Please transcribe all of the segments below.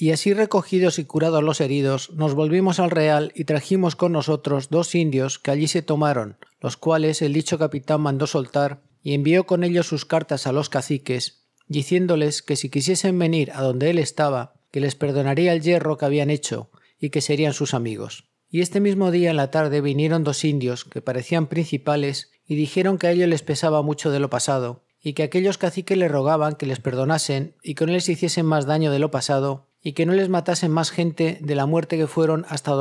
Y así recogidos y curados los heridos, nos volvimos al Real y trajimos con nosotros dos indios que allí se tomaron, los cuales el dicho capitán mandó soltar y envió con ellos sus cartas a los caciques, diciéndoles que si quisiesen venir a donde él estaba, que les perdonaría el hierro que habían hecho y que serían sus amigos. Y este mismo día en la tarde vinieron dos indios que parecían principales y dijeron que a ellos les pesaba mucho de lo pasado, y que aquellos caciques le rogaban que les perdonasen y que no les hiciesen más daño de lo pasado y que no les matasen más gente de la muerte que fueron hasta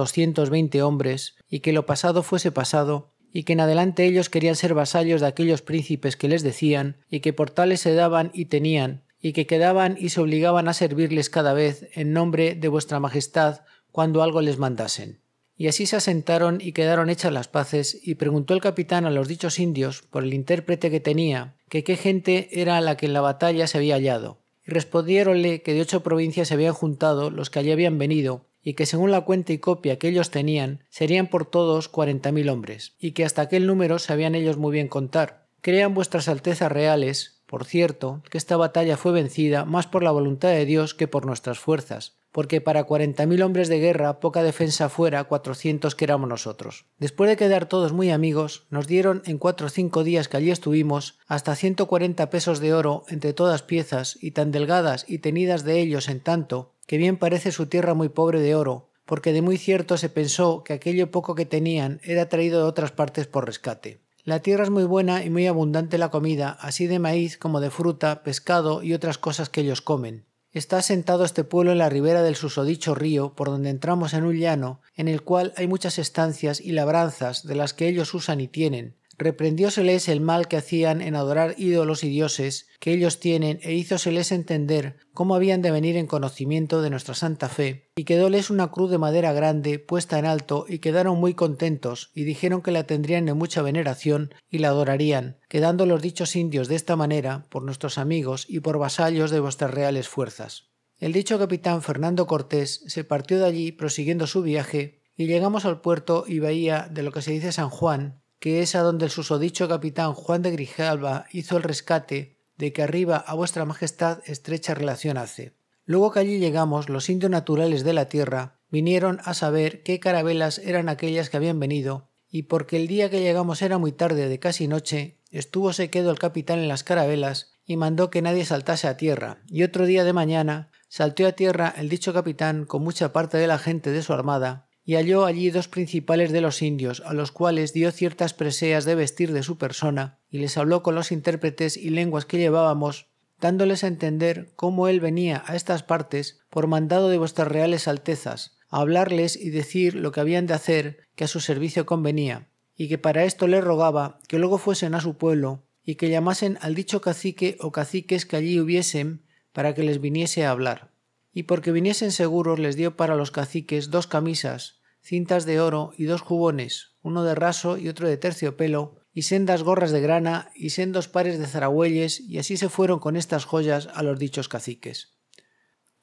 veinte hombres, y que lo pasado fuese pasado, y que en adelante ellos querían ser vasallos de aquellos príncipes que les decían, y que por tales se daban y tenían, y que quedaban y se obligaban a servirles cada vez en nombre de vuestra majestad cuando algo les mandasen. Y así se asentaron y quedaron hechas las paces, y preguntó el capitán a los dichos indios, por el intérprete que tenía, que qué gente era la que en la batalla se había hallado respondiéronle que de ocho provincias se habían juntado los que allí habían venido y que según la cuenta y copia que ellos tenían, serían por todos cuarenta mil hombres, y que hasta aquel número sabían ellos muy bien contar. Crean vuestras altezas reales por cierto, que esta batalla fue vencida más por la voluntad de Dios que por nuestras fuerzas, porque para 40.000 hombres de guerra poca defensa fuera 400 que éramos nosotros. Después de quedar todos muy amigos, nos dieron en cuatro o cinco días que allí estuvimos hasta 140 pesos de oro entre todas piezas y tan delgadas y tenidas de ellos en tanto, que bien parece su tierra muy pobre de oro, porque de muy cierto se pensó que aquello poco que tenían era traído de otras partes por rescate. La tierra es muy buena y muy abundante la comida, así de maíz como de fruta, pescado y otras cosas que ellos comen. Está asentado este pueblo en la ribera del susodicho río, por donde entramos en un llano, en el cual hay muchas estancias y labranzas de las que ellos usan y tienen, Reprendióseles el mal que hacían en adorar ídolos y dioses que ellos tienen e hízoseles entender cómo habían de venir en conocimiento de nuestra santa fe, y quedóles una cruz de madera grande puesta en alto y quedaron muy contentos y dijeron que la tendrían de mucha veneración y la adorarían, quedando los dichos indios de esta manera por nuestros amigos y por vasallos de vuestras reales fuerzas. El dicho capitán Fernando Cortés se partió de allí prosiguiendo su viaje y llegamos al puerto y bahía de lo que se dice San Juan, que es a donde el susodicho capitán Juan de Grijalva hizo el rescate, de que arriba a vuestra majestad estrecha relación hace. Luego que allí llegamos, los indios naturales de la tierra vinieron a saber qué carabelas eran aquellas que habían venido, y porque el día que llegamos era muy tarde, de casi noche, estuvo quedó el capitán en las carabelas y mandó que nadie saltase a tierra, y otro día de mañana saltó a tierra el dicho capitán con mucha parte de la gente de su armada, y halló allí dos principales de los indios, a los cuales dio ciertas preseas de vestir de su persona, y les habló con los intérpretes y lenguas que llevábamos, dándoles a entender cómo él venía a estas partes por mandado de vuestras reales altezas, a hablarles y decir lo que habían de hacer que a su servicio convenía, y que para esto les rogaba que luego fuesen a su pueblo, y que llamasen al dicho cacique o caciques que allí hubiesen, para que les viniese a hablar. Y porque viniesen seguros les dio para los caciques dos camisas, cintas de oro y dos jubones, uno de raso y otro de terciopelo, y sendas gorras de grana y sendos pares de zaragüelles, y así se fueron con estas joyas a los dichos caciques.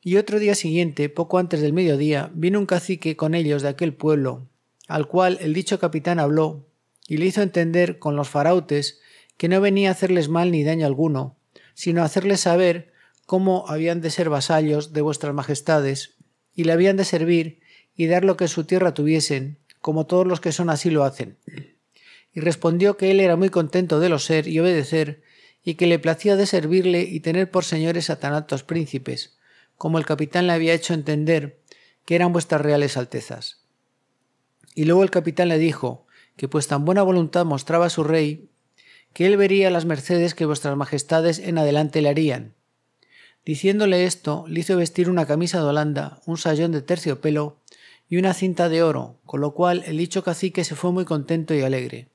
Y otro día siguiente, poco antes del mediodía, vino un cacique con ellos de aquel pueblo, al cual el dicho capitán habló, y le hizo entender con los farautes que no venía a hacerles mal ni daño alguno, sino a hacerles saber cómo habían de ser vasallos de vuestras majestades, y le habían de servir y dar lo que su tierra tuviesen, como todos los que son así lo hacen. Y respondió que él era muy contento de lo ser y obedecer, y que le placía de servirle y tener por señores a tan altos príncipes, como el capitán le había hecho entender que eran vuestras reales altezas. Y luego el capitán le dijo que pues tan buena voluntad mostraba su rey, que él vería las mercedes que vuestras majestades en adelante le harían. Diciéndole esto, le hizo vestir una camisa de Holanda, un sayón de terciopelo y una cinta de oro, con lo cual el dicho cacique se fue muy contento y alegre.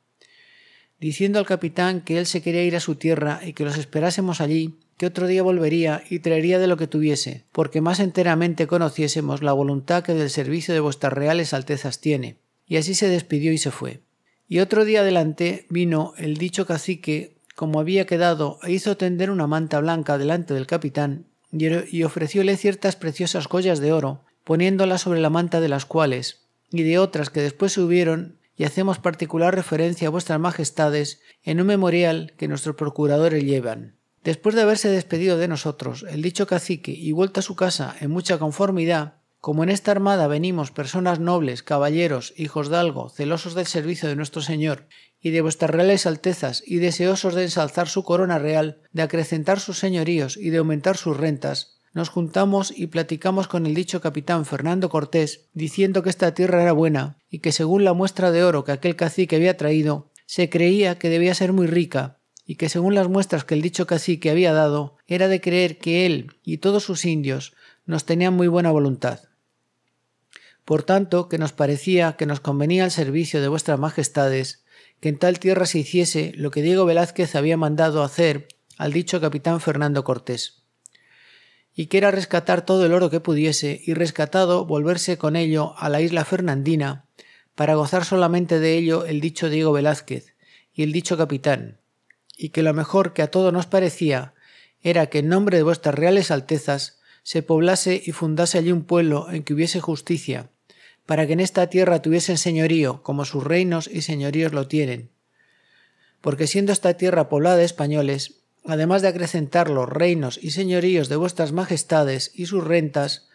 Diciendo al capitán que él se quería ir a su tierra y que los esperásemos allí, que otro día volvería y traería de lo que tuviese, porque más enteramente conociésemos la voluntad que del servicio de vuestras reales altezas tiene. Y así se despidió y se fue. Y otro día adelante vino el dicho cacique, como había quedado, e hizo tender una manta blanca delante del capitán, y ofrecióle ciertas preciosas joyas de oro, poniéndola sobre la manta de las cuales, y de otras que después se hubieron, y hacemos particular referencia a vuestras majestades en un memorial que nuestros procuradores llevan. Después de haberse despedido de nosotros, el dicho cacique, y vuelta a su casa en mucha conformidad, como en esta armada venimos personas nobles, caballeros, hijos de algo, celosos del servicio de nuestro Señor y de vuestras reales altezas y deseosos de ensalzar su corona real, de acrecentar sus señoríos y de aumentar sus rentas, nos juntamos y platicamos con el dicho capitán Fernando Cortés, diciendo que esta tierra era buena y que según la muestra de oro que aquel cacique había traído, se creía que debía ser muy rica, y que según las muestras que el dicho cacique había dado, era de creer que él y todos sus indios nos tenían muy buena voluntad. Por tanto, que nos parecía que nos convenía al servicio de vuestras majestades que en tal tierra se hiciese lo que Diego Velázquez había mandado hacer al dicho capitán Fernando Cortés y que era rescatar todo el oro que pudiese y rescatado volverse con ello a la isla Fernandina para gozar solamente de ello el dicho Diego Velázquez y el dicho capitán, y que lo mejor que a todo nos parecía era que en nombre de vuestras reales altezas se poblase y fundase allí un pueblo en que hubiese justicia, para que en esta tierra tuviesen señorío, como sus reinos y señoríos lo tienen. Porque siendo esta tierra poblada de españoles, además de acrecentar los reinos y señoríos de vuestras majestades y sus rentas,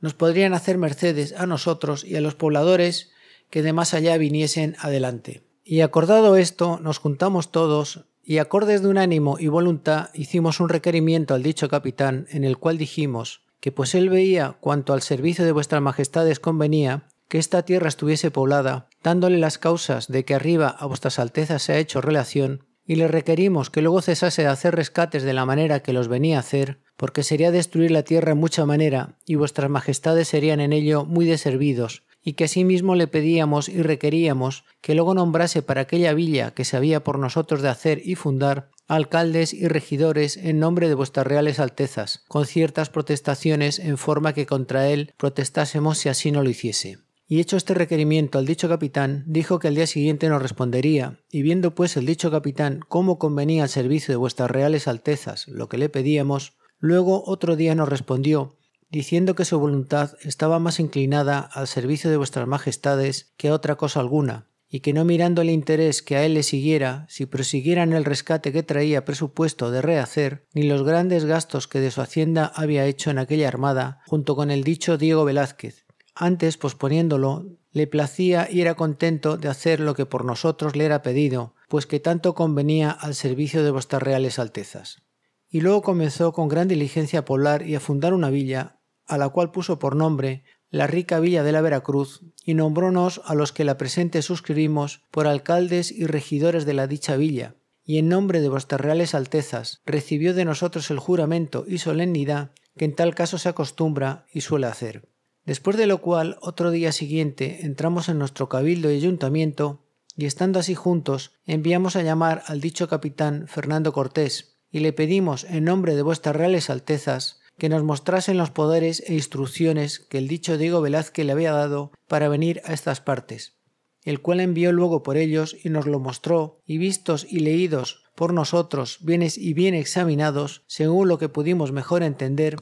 nos podrían hacer mercedes a nosotros y a los pobladores que de más allá viniesen adelante. Y acordado esto, nos juntamos todos y acordes de un ánimo y voluntad hicimos un requerimiento al dicho capitán en el cual dijimos que pues él veía cuanto al servicio de vuestras majestades convenía, que esta tierra estuviese poblada, dándole las causas de que arriba a vuestras altezas se ha hecho relación, y le requerimos que luego cesase de hacer rescates de la manera que los venía a hacer, porque sería destruir la tierra en mucha manera, y vuestras majestades serían en ello muy deservidos, y que asimismo le pedíamos y requeríamos que luego nombrase para aquella villa que se había por nosotros de hacer y fundar alcaldes y regidores en nombre de vuestras reales altezas, con ciertas protestaciones en forma que contra él protestásemos si así no lo hiciese y hecho este requerimiento al dicho capitán, dijo que al día siguiente nos respondería, y viendo pues el dicho capitán cómo convenía al servicio de vuestras reales altezas lo que le pedíamos, luego otro día nos respondió, diciendo que su voluntad estaba más inclinada al servicio de vuestras majestades que a otra cosa alguna, y que no mirando el interés que a él le siguiera, si prosiguieran el rescate que traía presupuesto de rehacer, ni los grandes gastos que de su hacienda había hecho en aquella armada, junto con el dicho Diego Velázquez, antes posponiéndolo, le placía y era contento de hacer lo que por nosotros le era pedido, pues que tanto convenía al servicio de vuestras reales altezas. Y luego comenzó con gran diligencia a poblar y a fundar una villa, a la cual puso por nombre la rica villa de la Veracruz, y nombrónos a los que la presente suscribimos por alcaldes y regidores de la dicha villa, y en nombre de vuestras reales altezas recibió de nosotros el juramento y solemnidad que en tal caso se acostumbra y suele hacer. Después de lo cual, otro día siguiente, entramos en nuestro cabildo y ayuntamiento, y estando así juntos, enviamos a llamar al dicho capitán Fernando Cortés, y le pedimos, en nombre de vuestras reales altezas, que nos mostrasen los poderes e instrucciones que el dicho Diego Velázquez le había dado para venir a estas partes, el cual envió luego por ellos y nos lo mostró, y vistos y leídos por nosotros, bienes y bien examinados, según lo que pudimos mejor entender,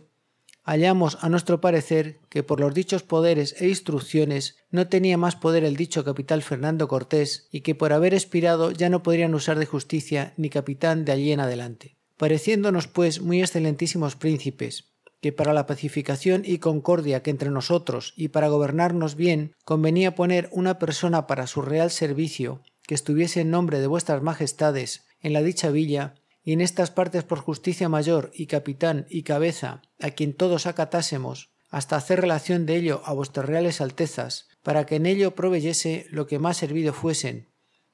hallamos a nuestro parecer que por los dichos poderes e instrucciones no tenía más poder el dicho capitán Fernando Cortés y que por haber expirado ya no podrían usar de justicia ni capitán de allí en adelante. Pareciéndonos pues muy excelentísimos príncipes, que para la pacificación y concordia que entre nosotros y para gobernarnos bien convenía poner una persona para su real servicio que estuviese en nombre de vuestras majestades en la dicha villa, y en estas partes por justicia mayor y capitán y cabeza, a quien todos acatásemos, hasta hacer relación de ello a vuestras reales altezas, para que en ello proveyese lo que más servido fuesen,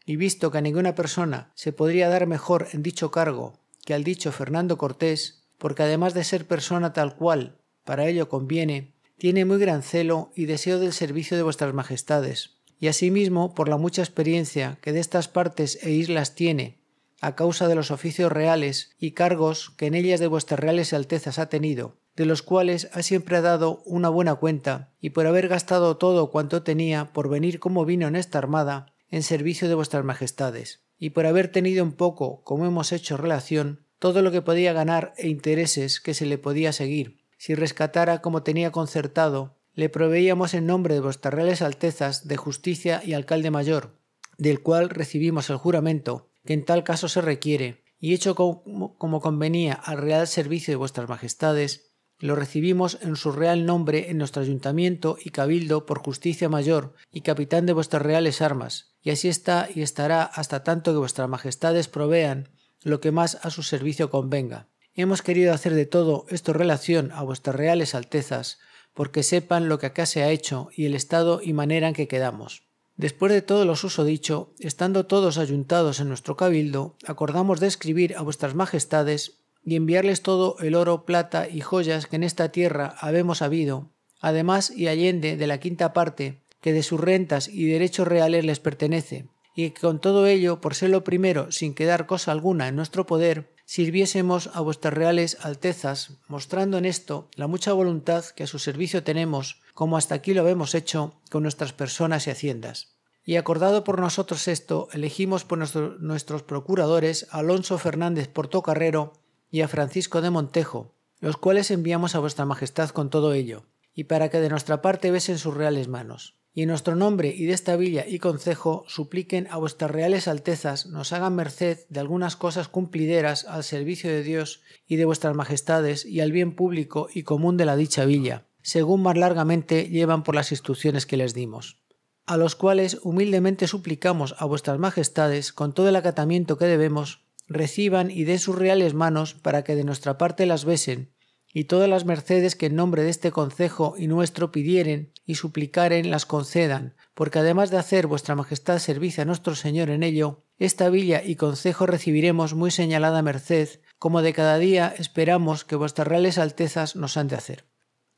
y visto que a ninguna persona se podría dar mejor en dicho cargo que al dicho Fernando Cortés, porque además de ser persona tal cual, para ello conviene, tiene muy gran celo y deseo del servicio de vuestras majestades, y asimismo por la mucha experiencia que de estas partes e islas tiene, a causa de los oficios reales y cargos que en ellas de vuestras reales altezas ha tenido, de los cuales ha siempre dado una buena cuenta, y por haber gastado todo cuanto tenía por venir como vino en esta armada, en servicio de vuestras majestades, y por haber tenido un poco, como hemos hecho relación, todo lo que podía ganar e intereses que se le podía seguir, si rescatara como tenía concertado, le proveíamos en nombre de vuestras reales altezas de justicia y alcalde mayor, del cual recibimos el juramento, que en tal caso se requiere, y hecho como, convenía al real servicio de vuestras majestades, lo recibimos en su real nombre en nuestro ayuntamiento y cabildo por justicia mayor y capitán de vuestras reales armas, y así está y estará hasta tanto que vuestras majestades provean lo que más a su servicio convenga. Hemos querido hacer de todo esto relación a vuestras reales altezas, porque sepan lo que acá se ha hecho y el estado y manera en que quedamos. Después de todo lo uso dicho, estando todos ayuntados en nuestro cabildo, acordamos de escribir a vuestras majestades y enviarles todo el oro, plata y joyas que en esta tierra habemos habido, además y allende de la quinta parte que de sus rentas y derechos reales les pertenece, y que con todo ello, por ser lo primero, sin quedar cosa alguna en nuestro poder, sirviésemos a vuestras reales altezas, mostrando en esto la mucha voluntad que a su servicio tenemos, como hasta aquí lo hemos hecho con nuestras personas y haciendas. Y acordado por nosotros esto, elegimos por nuestros procuradores a Alonso Fernández Portocarrero y a Francisco de Montejo, los cuales enviamos a vuestra Majestad con todo ello, y para que de nuestra parte besen sus reales manos y en nuestro nombre y de esta villa y concejo supliquen a vuestras reales altezas nos hagan merced de algunas cosas cumplideras al servicio de Dios y de vuestras majestades y al bien público y común de la dicha villa, según más largamente llevan por las instrucciones que les dimos a los cuales humildemente suplicamos a vuestras majestades, con todo el acatamiento que debemos, reciban y den sus reales manos para que de nuestra parte las besen y todas las mercedes que en nombre de este concejo y nuestro pidieren y suplicaren las concedan, porque además de hacer vuestra majestad servicio a nuestro Señor en ello, esta villa y concejo recibiremos muy señalada merced, como de cada día esperamos que vuestras reales altezas nos han de hacer.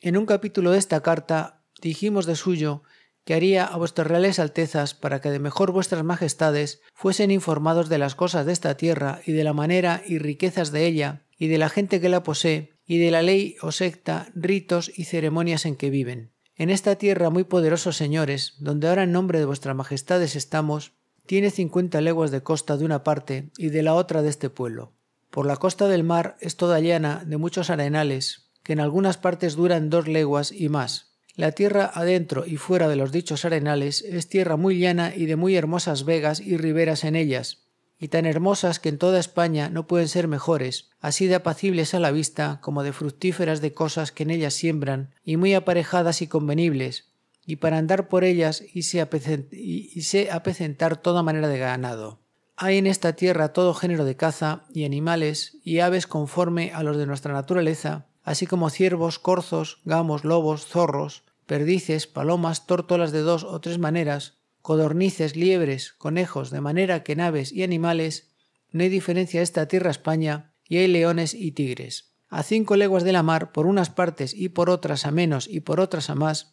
En un capítulo de esta carta dijimos de suyo que haría a vuestras reales altezas para que de mejor vuestras majestades fuesen informados de las cosas de esta tierra y de la manera y riquezas de ella y de la gente que la posee y de la ley o secta, ritos y ceremonias en que viven. En esta tierra, muy poderosos señores, donde ahora en nombre de vuestras majestades estamos, tiene cincuenta leguas de costa de una parte y de la otra de este pueblo. Por la costa del mar es toda llana de muchos arenales, que en algunas partes duran dos leguas y más. La tierra adentro y fuera de los dichos arenales es tierra muy llana y de muy hermosas vegas y riberas en ellas, y tan hermosas que en toda España no pueden ser mejores, así de apacibles a la vista como de fructíferas de cosas que en ellas siembran, y muy aparejadas y convenibles, y para andar por ellas y se, y toda manera de ganado. Hay en esta tierra todo género de caza y animales y aves conforme a los de nuestra naturaleza, así como ciervos, corzos, gamos, lobos, zorros, perdices, palomas, tórtolas de dos o tres maneras, codornices, liebres, conejos, de manera que naves y animales no hay diferencia esta tierra España y hay leones y tigres. A cinco leguas de la mar, por unas partes y por otras a menos y por otras a más,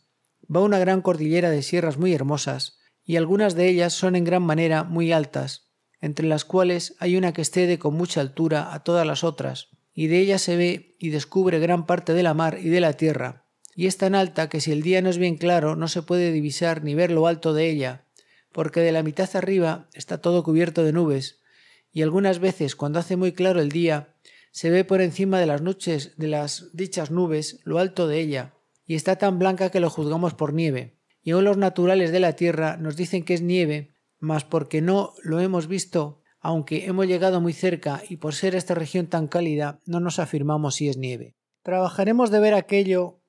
va una gran cordillera de sierras muy hermosas, y algunas de ellas son en gran manera muy altas, entre las cuales hay una que excede con mucha altura a todas las otras, y de ella se ve y descubre gran parte de la mar y de la tierra, y es tan alta que si el día no es bien claro no se puede divisar ni ver lo alto de ella, porque de la mitad arriba está todo cubierto de nubes, y algunas veces, cuando hace muy claro el día, se ve por encima de las noches de las dichas nubes lo alto de ella, y está tan blanca que lo juzgamos por nieve. Y aún los naturales de la tierra nos dicen que es nieve, mas porque no lo hemos visto, aunque hemos llegado muy cerca y por ser esta región tan cálida, no nos afirmamos si es nieve. Trabajaremos de ver aquello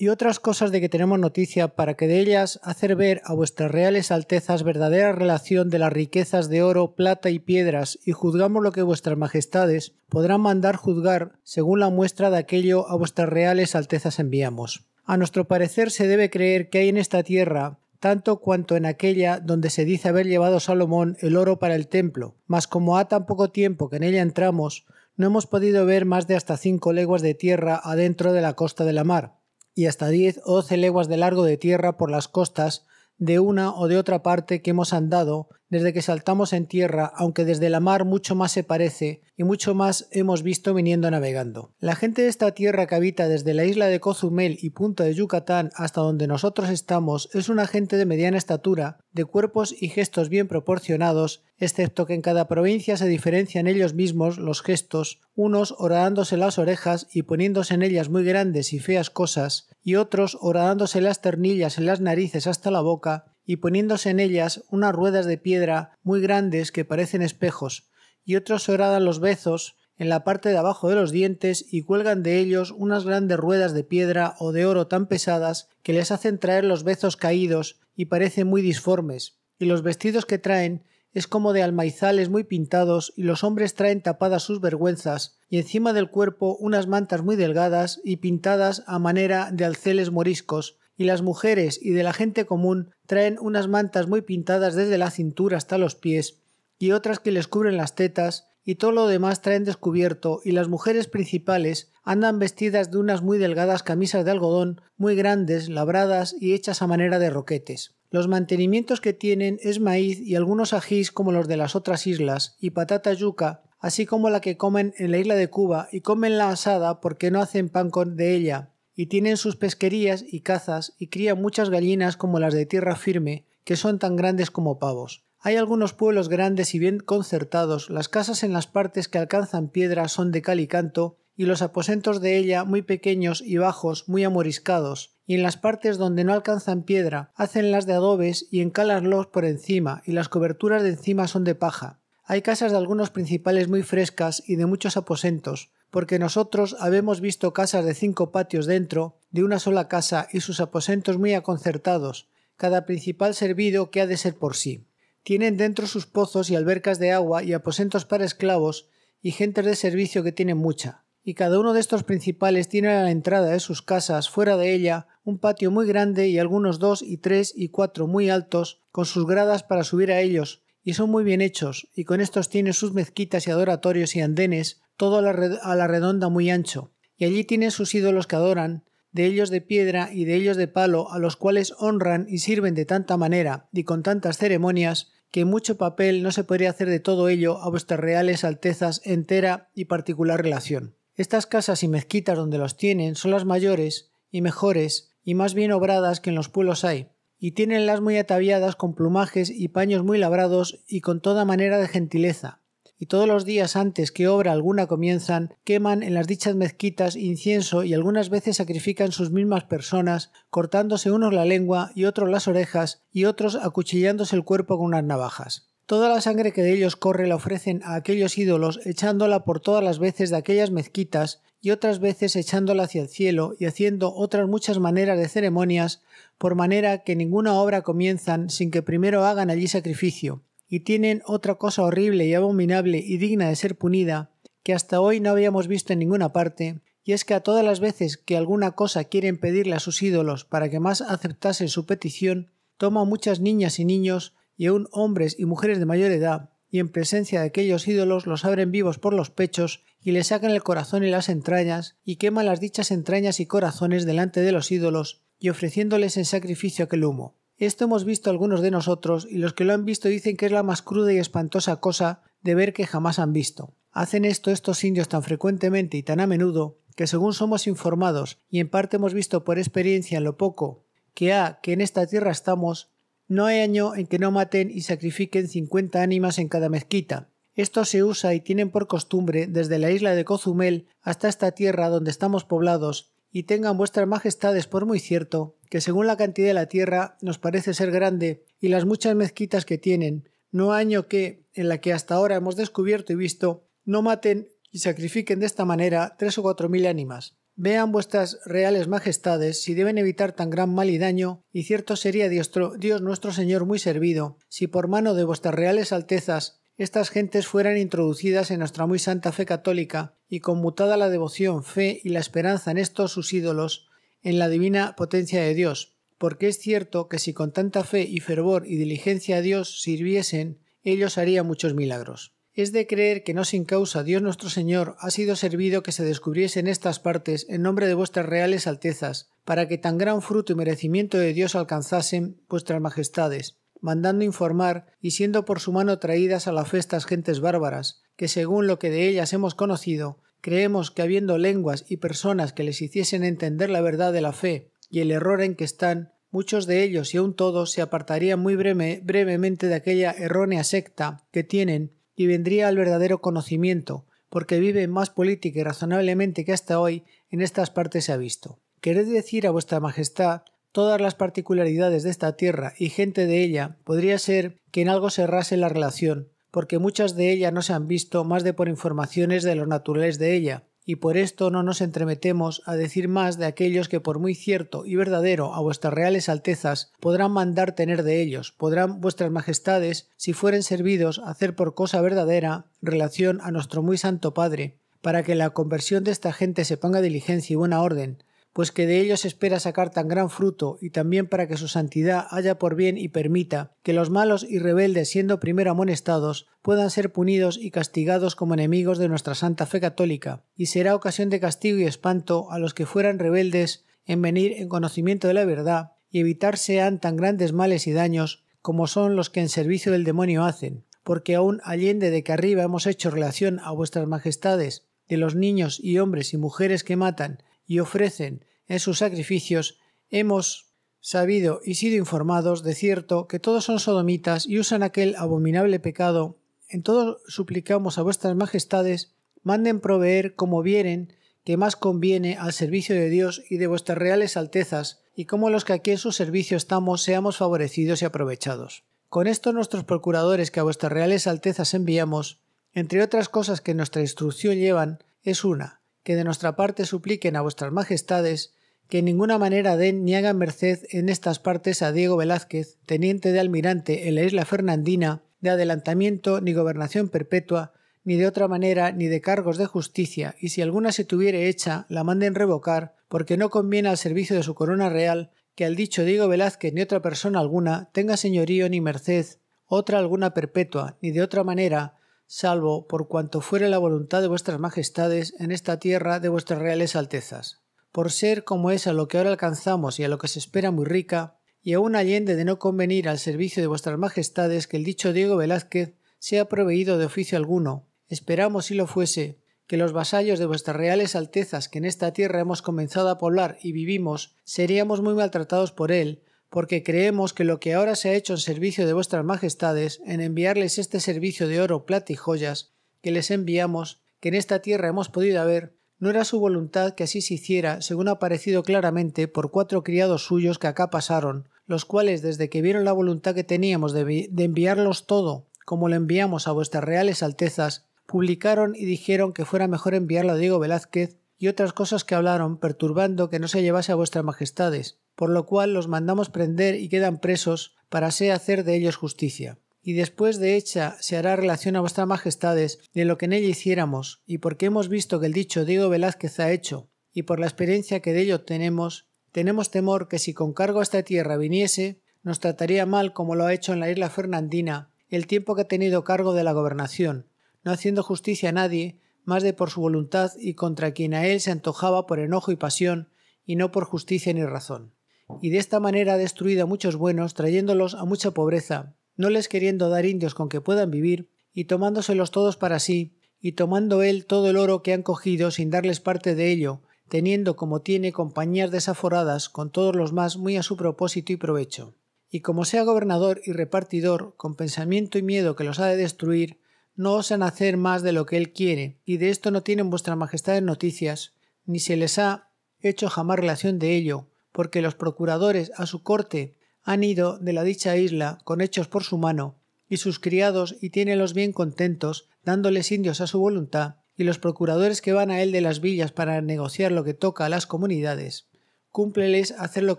y otras cosas de que tenemos noticia para que de ellas hacer ver a vuestras reales altezas verdadera relación de las riquezas de oro, plata y piedras, y juzgamos lo que vuestras majestades podrán mandar juzgar según la muestra de aquello a vuestras reales altezas enviamos. A nuestro parecer se debe creer que hay en esta tierra tanto cuanto en aquella donde se dice haber llevado Salomón el oro para el templo, mas como ha tan poco tiempo que en ella entramos, no hemos podido ver más de hasta cinco leguas de tierra adentro de la costa de la mar, y hasta diez o doce leguas de largo de tierra por las costas, de una o de otra parte que hemos andado desde que saltamos en tierra, aunque desde la mar mucho más se parece y mucho más hemos visto viniendo navegando. La gente de esta tierra que habita desde la isla de Cozumel y punta de Yucatán hasta donde nosotros estamos es una gente de mediana estatura, de cuerpos y gestos bien proporcionados, excepto que en cada provincia se diferencian ellos mismos los gestos, unos horadándose las orejas y poniéndose en ellas muy grandes y feas cosas, y otros horadándose las ternillas en las narices hasta la boca y poniéndose en ellas unas ruedas de piedra muy grandes que parecen espejos, y otros horadan los bezos en la parte de abajo de los dientes y cuelgan de ellos unas grandes ruedas de piedra o de oro tan pesadas que les hacen traer los bezos caídos y parecen muy disformes, y los vestidos que traen es como de almaizales muy pintados y los hombres traen tapadas sus vergüenzas y encima del cuerpo unas mantas muy delgadas y pintadas a manera de alceles moriscos y las mujeres y de la gente común traen unas mantas muy pintadas desde la cintura hasta los pies y otras que les cubren las tetas y todo lo demás traen descubierto y las mujeres principales andan vestidas de unas muy delgadas camisas de algodón muy grandes, labradas y hechas a manera de roquetes. Los mantenimientos que tienen es maíz y algunos ajís como los de las otras islas, y patata yuca, así como la que comen en la isla de Cuba y comen la asada porque no hacen pan con de ella, y tienen sus pesquerías y cazas y crían muchas gallinas como las de tierra firme, que son tan grandes como pavos. Hay algunos pueblos grandes y bien concertados, las casas en las partes que alcanzan piedra son de cal y canto, y los aposentos de ella muy pequeños y bajos, muy amoriscados, y en las partes donde no alcanzan piedra, hacen las de adobes y encalas los por encima, y las coberturas de encima son de paja. Hay casas de algunos principales muy frescas y de muchos aposentos, porque nosotros habemos visto casas de cinco patios dentro, de una sola casa y sus aposentos muy aconcertados, cada principal servido que ha de ser por sí. Tienen dentro sus pozos y albercas de agua y aposentos para esclavos y gentes de servicio que tienen mucha y cada uno de estos principales tiene a la entrada de sus casas, fuera de ella, un patio muy grande y algunos dos y tres y cuatro muy altos, con sus gradas para subir a ellos, y son muy bien hechos, y con estos tiene sus mezquitas y adoratorios y andenes, todo a la, redonda muy ancho, y allí tiene sus ídolos que adoran, de ellos de piedra y de ellos de palo, a los cuales honran y sirven de tanta manera y con tantas ceremonias, que mucho papel no se podría hacer de todo ello a vuestras reales altezas entera y particular relación. Estas casas y mezquitas donde los tienen son las mayores y mejores y más bien obradas que en los pueblos hay, y las muy ataviadas con plumajes y paños muy labrados y con toda manera de gentileza. Y todos los días antes que obra alguna comienzan, queman en las dichas mezquitas incienso y algunas veces sacrifican sus mismas personas, cortándose unos la lengua y otros las orejas y otros acuchillándose el cuerpo con unas navajas. Toda la sangre que de ellos corre la ofrecen a aquellos ídolos, echándola por todas las veces de aquellas mezquitas, y otras veces echándola hacia el cielo, y haciendo otras muchas maneras de ceremonias, por manera que ninguna obra comienzan sin que primero hagan allí sacrificio, y tienen otra cosa horrible y abominable y digna de ser punida, que hasta hoy no habíamos visto en ninguna parte, y es que a todas las veces que alguna cosa quieren pedirle a sus ídolos para que más aceptasen su petición, toma muchas niñas y niños, y aun hombres y mujeres de mayor edad, y en presencia de aquellos ídolos los abren vivos por los pechos, y les sacan el corazón y las entrañas, y queman las dichas entrañas y corazones delante de los ídolos, y ofreciéndoles en sacrificio aquel humo. Esto hemos visto algunos de nosotros, y los que lo han visto dicen que es la más cruda y espantosa cosa de ver que jamás han visto. Hacen esto estos indios tan frecuentemente y tan a menudo, que según somos informados, y en parte hemos visto por experiencia en lo poco que ha que en esta tierra estamos, no hay año en que no maten y sacrifiquen cincuenta ánimas en cada mezquita. Esto se usa y tienen por costumbre desde la isla de Cozumel hasta esta tierra donde estamos poblados, y tengan vuestras majestades por muy cierto que según la cantidad de la tierra nos parece ser grande y las muchas mezquitas que tienen, no año que, en la que hasta ahora hemos descubierto y visto, no maten y sacrifiquen de esta manera tres o cuatro mil ánimas. Vean vuestras reales majestades si deben evitar tan gran mal y daño, y cierto sería Dios, Dios nuestro Señor muy servido, si por mano de vuestras reales altezas estas gentes fueran introducidas en nuestra muy santa fe católica y conmutada la devoción, fe y la esperanza en estos sus ídolos, en la divina potencia de Dios, porque es cierto que si con tanta fe y fervor y diligencia a Dios sirviesen, ellos harían muchos milagros es de creer que no sin causa Dios nuestro Señor ha sido servido que se descubriesen estas partes en nombre de vuestras reales altezas, para que tan gran fruto y merecimiento de Dios alcanzasen vuestras majestades, mandando informar y siendo por su mano traídas a la fe estas gentes bárbaras, que según lo que de ellas hemos conocido, creemos que habiendo lenguas y personas que les hiciesen entender la verdad de la fe y el error en que están, muchos de ellos y aun todos se apartarían muy breve, brevemente de aquella errónea secta que tienen y vendría al verdadero conocimiento, porque vive más política y razonablemente que hasta hoy en estas partes se ha visto. Quered decir a vuestra majestad todas las particularidades de esta tierra y gente de ella podría ser que en algo se la relación, porque muchas de ellas no se han visto más de por informaciones de los naturales de ella, y por esto no nos entremetemos a decir más de aquellos que por muy cierto y verdadero a vuestras reales altezas podrán mandar tener de ellos, podrán vuestras majestades, si fueren servidos, hacer por cosa verdadera relación a nuestro muy santo Padre, para que la conversión de esta gente se ponga diligencia y buena orden, pues que de ellos espera sacar tan gran fruto, y también para que su santidad haya por bien y permita que los malos y rebeldes, siendo primero amonestados, puedan ser punidos y castigados como enemigos de nuestra santa fe católica, y será ocasión de castigo y espanto a los que fueran rebeldes en venir en conocimiento de la verdad y evitar sean tan grandes males y daños como son los que en servicio del demonio hacen, porque aun allende de que arriba hemos hecho relación a vuestras majestades de los niños y hombres y mujeres que matan y ofrecen en sus sacrificios, hemos sabido y sido informados de cierto que todos son sodomitas y usan aquel abominable pecado. En todo suplicamos a vuestras majestades manden proveer como vienen que más conviene al servicio de Dios y de vuestras reales altezas, y como los que aquí en su servicio estamos seamos favorecidos y aprovechados. Con esto nuestros procuradores que a vuestras reales altezas enviamos, entre otras cosas que nuestra instrucción llevan, es una, de nuestra parte supliquen a vuestras majestades que en ninguna manera den ni hagan merced en estas partes a Diego Velázquez, teniente de almirante en la isla Fernandina, de adelantamiento ni gobernación perpetua, ni de otra manera, ni de cargos de justicia, y si alguna se tuviere hecha, la manden revocar, porque no conviene al servicio de su corona real que al dicho Diego Velázquez ni otra persona alguna tenga señorío ni merced, otra alguna perpetua, ni de otra manera, salvo por cuanto fuere la voluntad de vuestras majestades en esta tierra de vuestras reales altezas. Por ser como es a lo que ahora alcanzamos y a lo que se espera muy rica, y aun allende de no convenir al servicio de vuestras majestades que el dicho Diego Velázquez sea proveído de oficio alguno, esperamos si lo fuese, que los vasallos de vuestras reales altezas que en esta tierra hemos comenzado a poblar y vivimos, seríamos muy maltratados por él, porque creemos que lo que ahora se ha hecho en servicio de vuestras majestades, en enviarles este servicio de oro, plata y joyas, que les enviamos, que en esta tierra hemos podido haber, no era su voluntad que así se hiciera, según ha parecido claramente por cuatro criados suyos que acá pasaron, los cuales desde que vieron la voluntad que teníamos de, de enviarlos todo, como lo enviamos a vuestras reales altezas, publicaron y dijeron que fuera mejor enviarlo a Diego Velázquez y otras cosas que hablaron, perturbando que no se llevase a vuestras majestades, por lo cual los mandamos prender y quedan presos para así hacer de ellos justicia. Y después de hecha se hará relación a vuestras majestades de lo que en ella hiciéramos, y porque hemos visto que el dicho Diego Velázquez ha hecho, y por la experiencia que de ello tenemos, tenemos temor que si con cargo a esta tierra viniese, nos trataría mal como lo ha hecho en la isla Fernandina, el tiempo que ha tenido cargo de la gobernación, no haciendo justicia a nadie, más de por su voluntad y contra quien a él se antojaba por enojo y pasión, y no por justicia ni razón y de esta manera ha destruido a muchos buenos, trayéndolos a mucha pobreza, no les queriendo dar indios con que puedan vivir, y tomándoselos todos para sí, y tomando él todo el oro que han cogido sin darles parte de ello, teniendo como tiene compañías desaforadas con todos los más muy a su propósito y provecho. Y como sea gobernador y repartidor, con pensamiento y miedo que los ha de destruir, no osan hacer más de lo que él quiere, y de esto no tienen vuestra majestad noticias, ni se les ha hecho jamás relación de ello, porque los procuradores a su corte han ido de la dicha isla con hechos por su mano, y sus criados y los bien contentos, dándoles indios a su voluntad, y los procuradores que van a él de las villas para negociar lo que toca a las comunidades. Cúmpleles hacer lo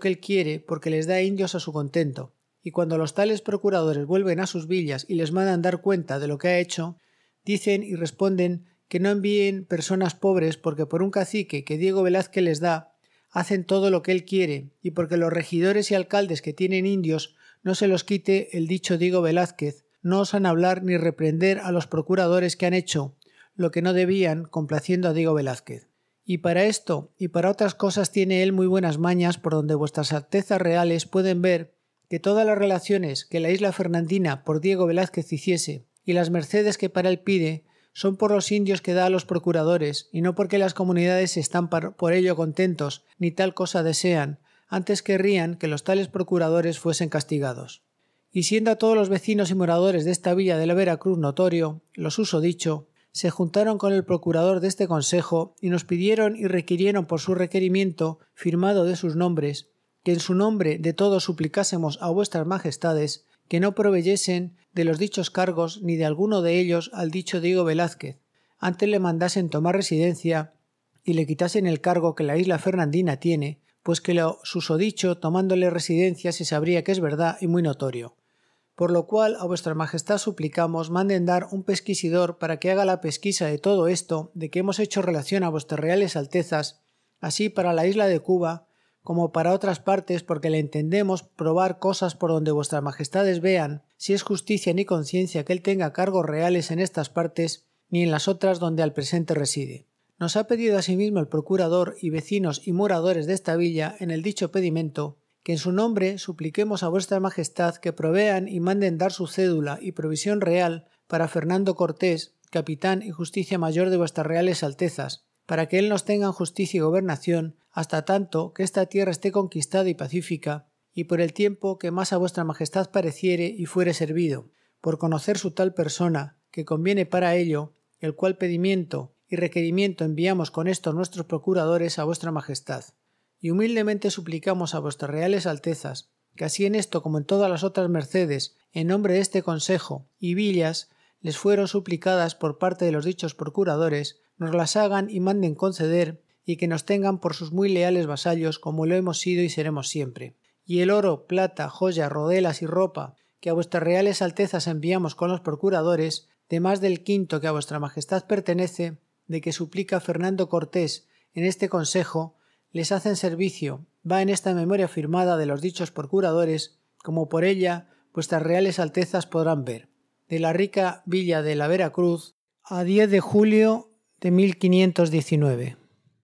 que él quiere porque les da indios a su contento, y cuando los tales procuradores vuelven a sus villas y les mandan dar cuenta de lo que ha hecho, dicen y responden que no envíen personas pobres porque por un cacique que Diego Velázquez les da hacen todo lo que él quiere, y porque los regidores y alcaldes que tienen indios no se los quite el dicho Diego Velázquez, no osan hablar ni reprender a los procuradores que han hecho lo que no debían, complaciendo a Diego Velázquez. Y para esto y para otras cosas tiene él muy buenas mañas por donde vuestras altezas reales pueden ver que todas las relaciones que la isla fernandina por Diego Velázquez hiciese y las mercedes que para él pide son por los indios que da a los procuradores, y no porque las comunidades están por ello contentos, ni tal cosa desean, antes querrían que los tales procuradores fuesen castigados. Y siendo a todos los vecinos y moradores de esta villa de la Veracruz notorio, los uso dicho, se juntaron con el procurador de este consejo y nos pidieron y requirieron por su requerimiento, firmado de sus nombres, que en su nombre de todos suplicásemos a vuestras majestades que no proveyesen de los dichos cargos ni de alguno de ellos al dicho Diego Velázquez, antes le mandasen tomar residencia y le quitasen el cargo que la isla Fernandina tiene, pues que lo susodicho tomándole residencia se sabría que es verdad y muy notorio. Por lo cual a vuestra majestad suplicamos manden dar un pesquisidor para que haga la pesquisa de todo esto de que hemos hecho relación a vuestras reales altezas, así para la isla de Cuba como para otras partes, porque le entendemos probar cosas por donde vuestras majestades vean, si es justicia ni conciencia que él tenga cargos reales en estas partes, ni en las otras donde al presente reside. Nos ha pedido asimismo el procurador y vecinos y moradores de esta villa en el dicho pedimento que en su nombre supliquemos a vuestra majestad que provean y manden dar su cédula y provisión real para Fernando Cortés, capitán y justicia mayor de vuestras reales altezas, para que él nos tengan justicia y gobernación, hasta tanto que esta tierra esté conquistada y pacífica, y por el tiempo que más a vuestra majestad pareciere y fuere servido, por conocer su tal persona, que conviene para ello, el cual pedimiento y requerimiento enviamos con estos nuestros procuradores a vuestra majestad. Y humildemente suplicamos a vuestras reales altezas, que así en esto como en todas las otras mercedes, en nombre de este consejo y villas, les fueron suplicadas por parte de los dichos procuradores, nos las hagan y manden conceder, y que nos tengan por sus muy leales vasallos como lo hemos sido y seremos siempre. Y el oro, plata, joya, rodelas y ropa que a vuestras reales altezas enviamos con los procuradores, de más del quinto que a vuestra majestad pertenece, de que suplica Fernando Cortés en este consejo, les hacen servicio, va en esta memoria firmada de los dichos procuradores, como por ella vuestras reales altezas podrán ver. De la rica villa de la Veracruz, a 10 de julio de 1519.